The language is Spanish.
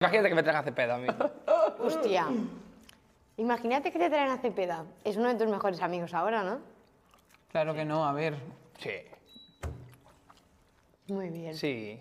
Imagínate que me traiga Cepeda a mí. Hostia. Imagínate que te traen a Cepeda. Es uno de tus mejores amigos ahora, ¿no? Claro que no, a ver. Sí. Muy bien. Sí.